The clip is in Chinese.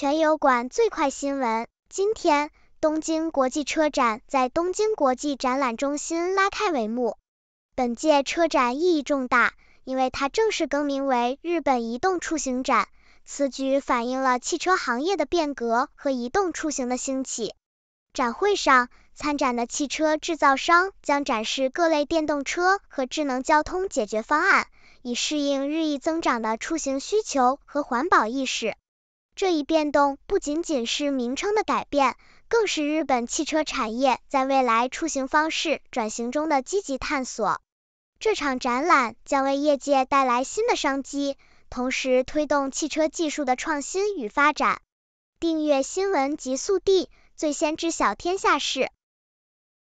全油管最快新闻：今天，东京国际车展在东京国际展览中心拉开帷幕。本届车展意义重大，因为它正式更名为“日本移动出行展”。此举反映了汽车行业的变革和移动出行的兴起。展会上，参展的汽车制造商将展示各类电动车和智能交通解决方案，以适应日益增长的出行需求和环保意识。这一变动不仅仅是名称的改变，更是日本汽车产业在未来出行方式转型中的积极探索。这场展览将为业界带来新的商机，同时推动汽车技术的创新与发展。订阅新闻极速递，最先知晓天下事。